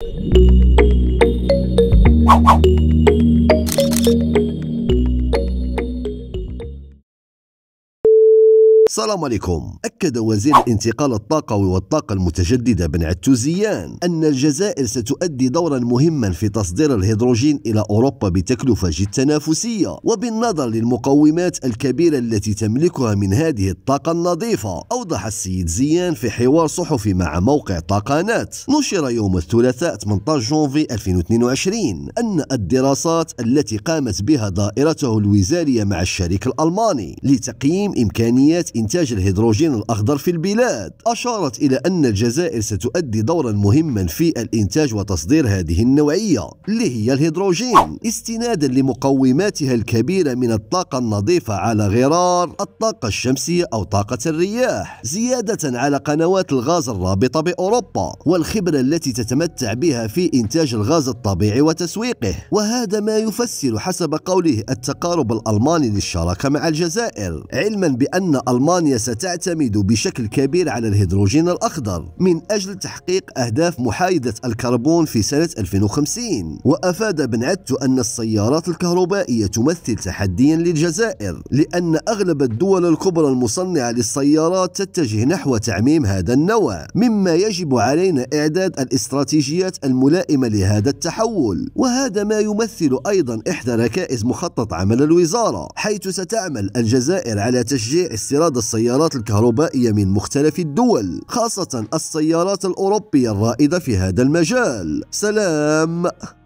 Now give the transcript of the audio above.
Thank you. السلام عليكم أكد وزير الانتقال الطاقوي والطاقة المتجددة بن عتوزيان أن الجزائر ستؤدي دورا مهما في تصدير الهيدروجين إلى أوروبا بتكلفة جد تنافسية وبالنظر للمقومات الكبيرة التي تملكها من هذه الطاقة النظيفة أوضح السيد زيان في حوار صحفي مع موقع طاقانات نشر يوم الثلاثاء 18 جونفي 2022 أن الدراسات التي قامت بها دائرته الوزارية مع الشريك الألماني لتقييم إمكانيات إنتاج الهيدروجين الأخضر في البلاد أشارت إلى أن الجزائر ستؤدي دورا مهما في الإنتاج وتصدير هذه النوعية اللي هي الهيدروجين استنادا لمقوماتها الكبيرة من الطاقة النظيفة على غرار الطاقة الشمسية أو طاقة الرياح زيادة على قنوات الغاز الرابطة بأوروبا والخبرة التي تتمتع بها في إنتاج الغاز الطبيعي وتسويقه وهذا ما يفسر حسب قوله التقارب الألماني للشراكة مع الجزائر علما بأن ألمانيا ألمانيا ستعتمد بشكل كبير على الهيدروجين الأخضر من أجل تحقيق أهداف محايدة الكربون في سنة 2050 وأفاد بن عدت أن السيارات الكهربائية تمثل تحديا للجزائر لأن أغلب الدول الكبرى المصنعة للسيارات تتجه نحو تعميم هذا النوع مما يجب علينا إعداد الاستراتيجيات الملائمة لهذا التحول وهذا ما يمثل أيضا إحدى ركائز مخطط عمل الوزارة حيث ستعمل الجزائر على تشجيع استيراد السيارات الكهربائية من مختلف الدول خاصة السيارات الأوروبية الرائدة في هذا المجال سلام